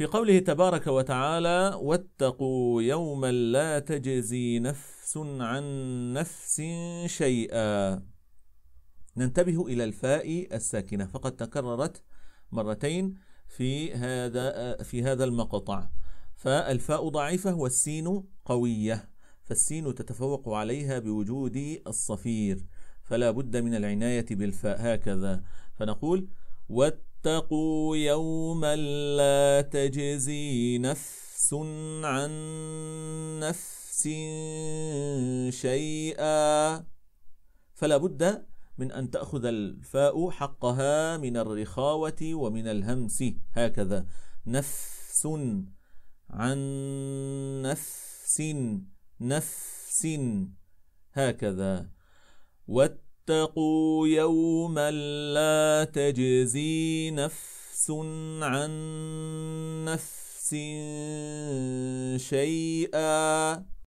في قوله تبارك وتعالى واتقوا يوما لا تجزي نفس عن نفس شيئا ننتبه إلى الفاء الساكنة فقد تكررت مرتين في هذا في هذا المقطع فالفاء ضعيفة والسين قوية فالسين تتفوق عليها بوجود الصفير فلا بد من العناية بالفاء هكذا فنقول وات واتقوا يوما لا تجزي نفس عن نفس شيئا فلا بد من أن تأخذ الفاء حقها من الرخاوة ومن الهمس هكذا نفس عن نفس نفس هكذا وات واتقوا يوما لا تجزي نفس عن نفس شيئا